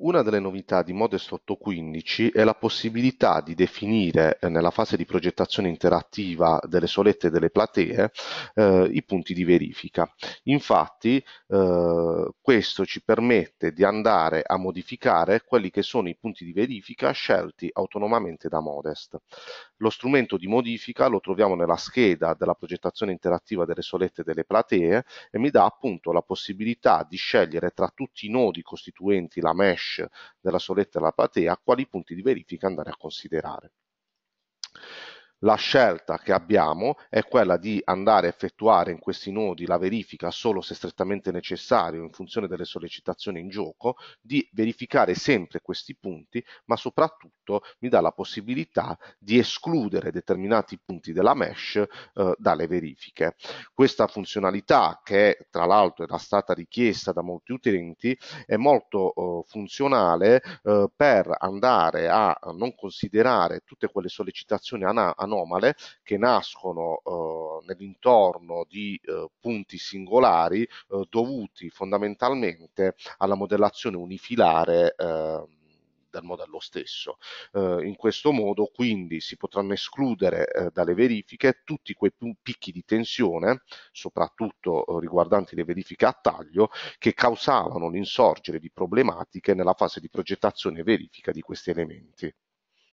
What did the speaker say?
Una delle novità di Modest 8.15 è la possibilità di definire eh, nella fase di progettazione interattiva delle solette e delle platee eh, i punti di verifica. Infatti eh, questo ci permette di andare a modificare quelli che sono i punti di verifica scelti autonomamente da Modest. Lo strumento di modifica lo troviamo nella scheda della progettazione interattiva delle solette e delle platee e mi dà appunto la possibilità di scegliere tra tutti i nodi costituenti la mesh della soletta e la platea, quali punti di verifica andare a considerare. La scelta che abbiamo è quella di andare a effettuare in questi nodi la verifica solo se strettamente necessario in funzione delle sollecitazioni in gioco, di verificare sempre questi punti, ma soprattutto mi dà la possibilità di escludere determinati punti della mesh eh, dalle verifiche. Questa funzionalità che tra l'altro era stata richiesta da molti utenti è molto eh, funzionale eh, per andare a non considerare tutte quelle sollecitazioni anonime anomale che nascono eh, nell'intorno di eh, punti singolari eh, dovuti fondamentalmente alla modellazione unifilare ehm, del modello stesso. Eh, in questo modo quindi si potranno escludere eh, dalle verifiche tutti quei picchi di tensione, soprattutto eh, riguardanti le verifiche a taglio, che causavano l'insorgere di problematiche nella fase di progettazione e verifica di questi elementi.